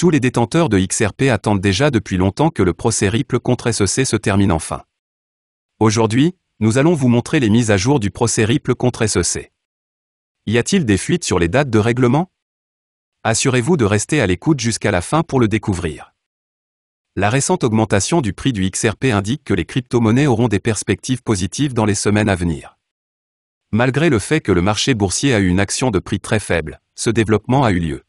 Tous les détenteurs de XRP attendent déjà depuis longtemps que le procès Ripple contre SEC se termine enfin. Aujourd'hui, nous allons vous montrer les mises à jour du procès Ripple contre SEC. Y a-t-il des fuites sur les dates de règlement Assurez-vous de rester à l'écoute jusqu'à la fin pour le découvrir. La récente augmentation du prix du XRP indique que les crypto-monnaies auront des perspectives positives dans les semaines à venir. Malgré le fait que le marché boursier a eu une action de prix très faible, ce développement a eu lieu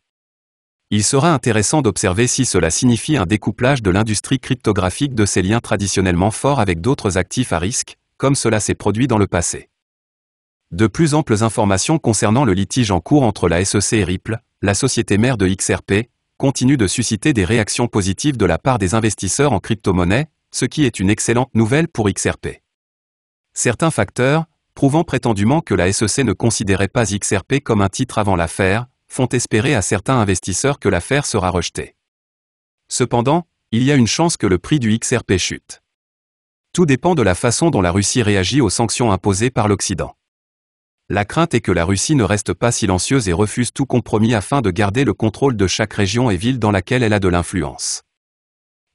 il sera intéressant d'observer si cela signifie un découplage de l'industrie cryptographique de ses liens traditionnellement forts avec d'autres actifs à risque, comme cela s'est produit dans le passé. De plus amples informations concernant le litige en cours entre la SEC et Ripple, la société mère de XRP, continuent de susciter des réactions positives de la part des investisseurs en crypto-monnaie, ce qui est une excellente nouvelle pour XRP. Certains facteurs, prouvant prétendument que la SEC ne considérait pas XRP comme un titre avant l'affaire, font espérer à certains investisseurs que l'affaire sera rejetée. Cependant, il y a une chance que le prix du XRP chute. Tout dépend de la façon dont la Russie réagit aux sanctions imposées par l'Occident. La crainte est que la Russie ne reste pas silencieuse et refuse tout compromis afin de garder le contrôle de chaque région et ville dans laquelle elle a de l'influence.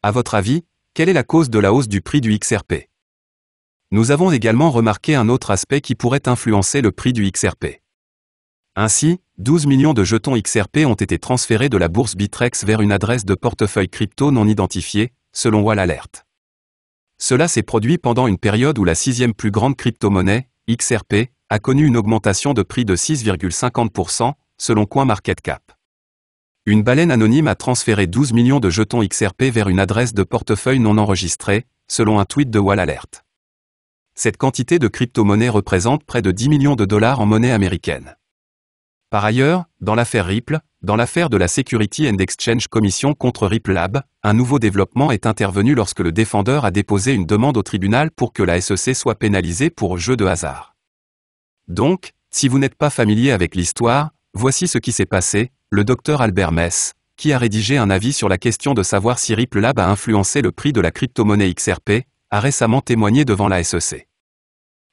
À votre avis, quelle est la cause de la hausse du prix du XRP Nous avons également remarqué un autre aspect qui pourrait influencer le prix du XRP. Ainsi, 12 millions de jetons XRP ont été transférés de la bourse Bitrex vers une adresse de portefeuille crypto non identifiée, selon Wall Alert. Cela s'est produit pendant une période où la sixième plus grande crypto-monnaie, XRP, a connu une augmentation de prix de 6,50%, selon CoinMarketCap. Une baleine anonyme a transféré 12 millions de jetons XRP vers une adresse de portefeuille non enregistrée, selon un tweet de Wall Alert. Cette quantité de crypto-monnaie représente près de 10 millions de dollars en monnaie américaine. Par ailleurs, dans l'affaire Ripple, dans l'affaire de la Security and Exchange Commission contre Ripple Lab, un nouveau développement est intervenu lorsque le défendeur a déposé une demande au tribunal pour que la SEC soit pénalisée pour jeu de hasard. Donc, si vous n'êtes pas familier avec l'histoire, voici ce qui s'est passé, le docteur Albert Mess, qui a rédigé un avis sur la question de savoir si Ripple Lab a influencé le prix de la crypto-monnaie XRP, a récemment témoigné devant la SEC.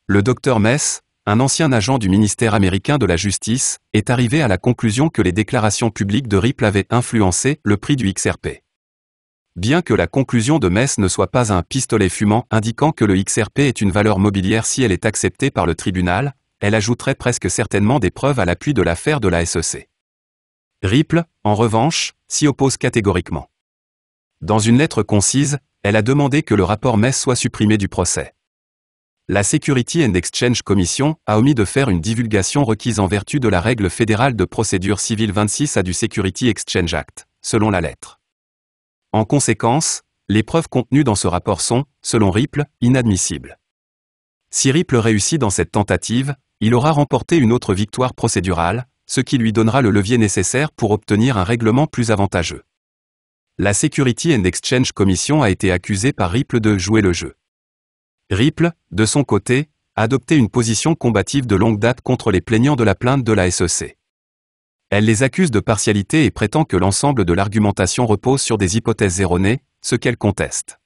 Le docteur Mess, un ancien agent du ministère américain de la Justice, est arrivé à la conclusion que les déclarations publiques de Ripple avaient influencé le prix du XRP. Bien que la conclusion de Metz ne soit pas un pistolet fumant indiquant que le XRP est une valeur mobilière si elle est acceptée par le tribunal, elle ajouterait presque certainement des preuves à l'appui de l'affaire de la SEC. Ripple, en revanche, s'y oppose catégoriquement. Dans une lettre concise, elle a demandé que le rapport Metz soit supprimé du procès la Security and Exchange Commission a omis de faire une divulgation requise en vertu de la règle fédérale de procédure civile 26 à du Security Exchange Act, selon la lettre. En conséquence, les preuves contenues dans ce rapport sont, selon Ripple, inadmissibles. Si Ripple réussit dans cette tentative, il aura remporté une autre victoire procédurale, ce qui lui donnera le levier nécessaire pour obtenir un règlement plus avantageux. La Security and Exchange Commission a été accusée par Ripple de jouer le jeu. Ripple, de son côté, a adopté une position combative de longue date contre les plaignants de la plainte de la SEC. Elle les accuse de partialité et prétend que l'ensemble de l'argumentation repose sur des hypothèses erronées, ce qu'elle conteste.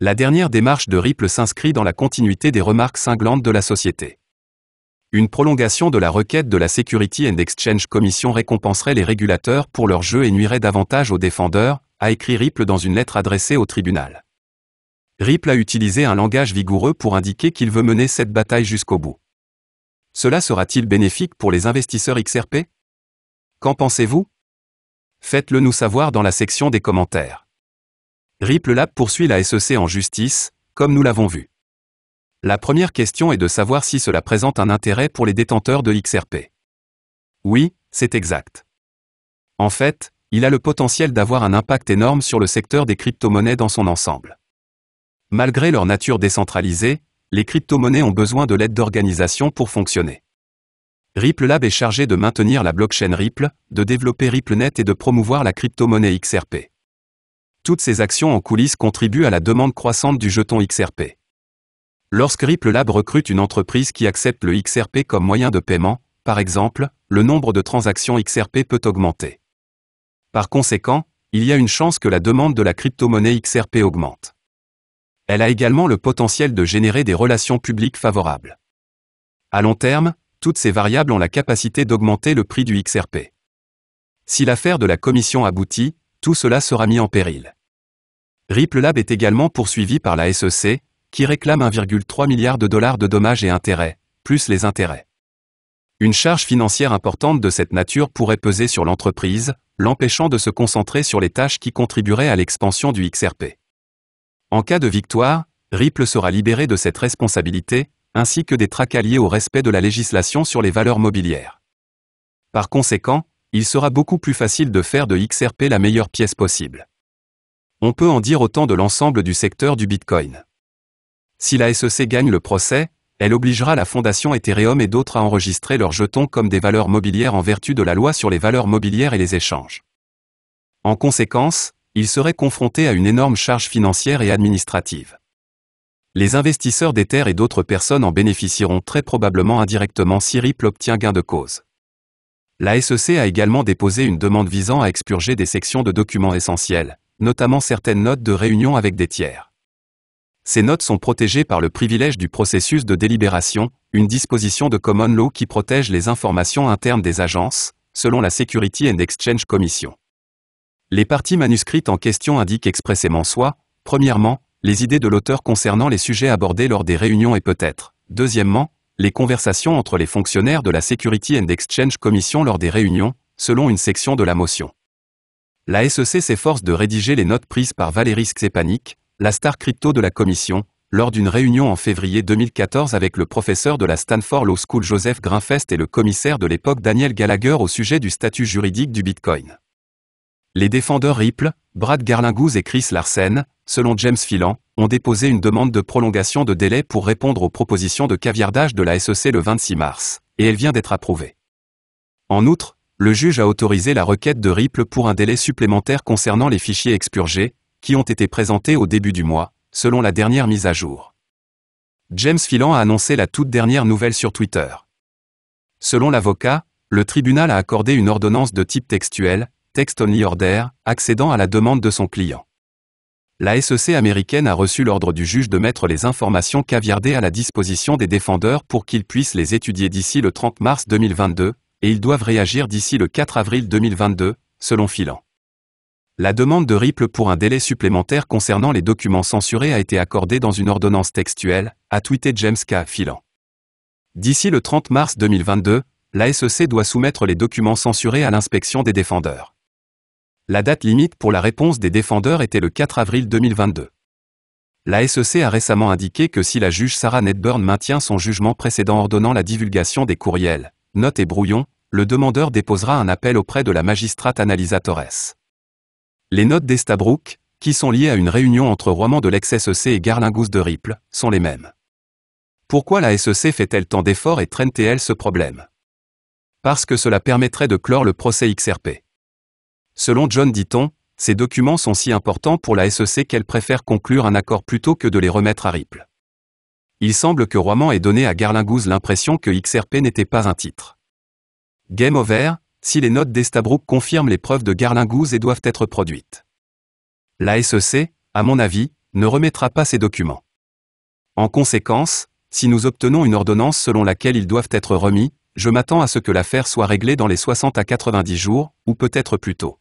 La dernière démarche de Ripple s'inscrit dans la continuité des remarques cinglantes de la société. Une prolongation de la requête de la Security and Exchange Commission récompenserait les régulateurs pour leur jeu et nuirait davantage aux défendeurs, a écrit Ripple dans une lettre adressée au tribunal. Ripple a utilisé un langage vigoureux pour indiquer qu'il veut mener cette bataille jusqu'au bout. Cela sera-t-il bénéfique pour les investisseurs XRP Qu'en pensez-vous Faites-le nous savoir dans la section des commentaires. Ripple Lab poursuit la SEC en justice, comme nous l'avons vu. La première question est de savoir si cela présente un intérêt pour les détenteurs de XRP. Oui, c'est exact. En fait, il a le potentiel d'avoir un impact énorme sur le secteur des crypto-monnaies dans son ensemble. Malgré leur nature décentralisée, les crypto-monnaies ont besoin de l'aide d'organisations pour fonctionner. Ripple Lab est chargé de maintenir la blockchain Ripple, de développer RippleNet et de promouvoir la crypto-monnaie XRP. Toutes ces actions en coulisses contribuent à la demande croissante du jeton XRP. Lorsque Ripple Lab recrute une entreprise qui accepte le XRP comme moyen de paiement, par exemple, le nombre de transactions XRP peut augmenter. Par conséquent, il y a une chance que la demande de la crypto-monnaie XRP augmente. Elle a également le potentiel de générer des relations publiques favorables. À long terme, toutes ces variables ont la capacité d'augmenter le prix du XRP. Si l'affaire de la commission aboutit, tout cela sera mis en péril. Ripple Lab est également poursuivi par la SEC, qui réclame 1,3 milliard de dollars de dommages et intérêts, plus les intérêts. Une charge financière importante de cette nature pourrait peser sur l'entreprise, l'empêchant de se concentrer sur les tâches qui contribueraient à l'expansion du XRP. En cas de victoire, Ripple sera libéré de cette responsabilité, ainsi que des tracas liés au respect de la législation sur les valeurs mobilières. Par conséquent, il sera beaucoup plus facile de faire de XRP la meilleure pièce possible. On peut en dire autant de l'ensemble du secteur du Bitcoin. Si la SEC gagne le procès, elle obligera la fondation Ethereum et d'autres à enregistrer leurs jetons comme des valeurs mobilières en vertu de la loi sur les valeurs mobilières et les échanges. En conséquence, il serait confronté à une énorme charge financière et administrative. Les investisseurs des terres et d'autres personnes en bénéficieront très probablement indirectement si Ripple obtient gain de cause. La SEC a également déposé une demande visant à expurger des sections de documents essentiels, notamment certaines notes de réunion avec des tiers. Ces notes sont protégées par le privilège du processus de délibération, une disposition de common law qui protège les informations internes des agences, selon la Security and Exchange Commission. Les parties manuscrites en question indiquent expressément soit, premièrement, les idées de l'auteur concernant les sujets abordés lors des réunions et peut-être, deuxièmement, les conversations entre les fonctionnaires de la Security and Exchange Commission lors des réunions, selon une section de la motion. La SEC s'efforce de rédiger les notes prises par Valérie Sksepanik, la star crypto de la commission, lors d'une réunion en février 2014 avec le professeur de la Stanford Law School Joseph Grinfest et le commissaire de l'époque Daniel Gallagher au sujet du statut juridique du Bitcoin. Les défendeurs Ripple, Brad Garlinghouse et Chris Larsen, selon James Filan, ont déposé une demande de prolongation de délai pour répondre aux propositions de caviardage de la SEC le 26 mars, et elle vient d'être approuvée. En outre, le juge a autorisé la requête de Ripple pour un délai supplémentaire concernant les fichiers expurgés, qui ont été présentés au début du mois, selon la dernière mise à jour. James Filan a annoncé la toute dernière nouvelle sur Twitter. Selon l'avocat, le tribunal a accordé une ordonnance de type textuel, Text Only Order, accédant à la demande de son client. La SEC américaine a reçu l'ordre du juge de mettre les informations caviardées à la disposition des défendeurs pour qu'ils puissent les étudier d'ici le 30 mars 2022, et ils doivent réagir d'ici le 4 avril 2022, selon Filan. La demande de Ripple pour un délai supplémentaire concernant les documents censurés a été accordée dans une ordonnance textuelle, a tweeté James K. Filan. D'ici le 30 mars 2022, la SEC doit soumettre les documents censurés à l'inspection des défendeurs. La date limite pour la réponse des défendeurs était le 4 avril 2022. La SEC a récemment indiqué que si la juge Sarah Nedburn maintient son jugement précédent ordonnant la divulgation des courriels, notes et brouillons, le demandeur déposera un appel auprès de la magistrate Annalisa Torres. Les notes d'Estabrook, qui sont liées à une réunion entre Roman de l'ex-SEC et Garlingous de Ripple, sont les mêmes. Pourquoi la SEC fait-elle tant d'efforts et traîne-t-elle ce problème Parce que cela permettrait de clore le procès XRP. Selon John Ditton, ces documents sont si importants pour la SEC qu'elle préfère conclure un accord plutôt que de les remettre à Ripple. Il semble que Roman ait donné à Garlingouze l'impression que XRP n'était pas un titre. Game over, si les notes d'Estabrook confirment les preuves de Garlingouze et doivent être produites. La SEC, à mon avis, ne remettra pas ces documents. En conséquence, si nous obtenons une ordonnance selon laquelle ils doivent être remis, je m'attends à ce que l'affaire soit réglée dans les 60 à 90 jours, ou peut-être plus tôt.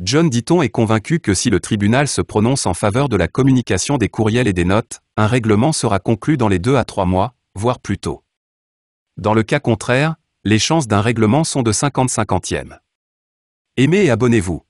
John Ditton est convaincu que si le tribunal se prononce en faveur de la communication des courriels et des notes, un règlement sera conclu dans les deux à trois mois, voire plus tôt. Dans le cas contraire, les chances d'un règlement sont de 50-50e. Aimez et abonnez-vous.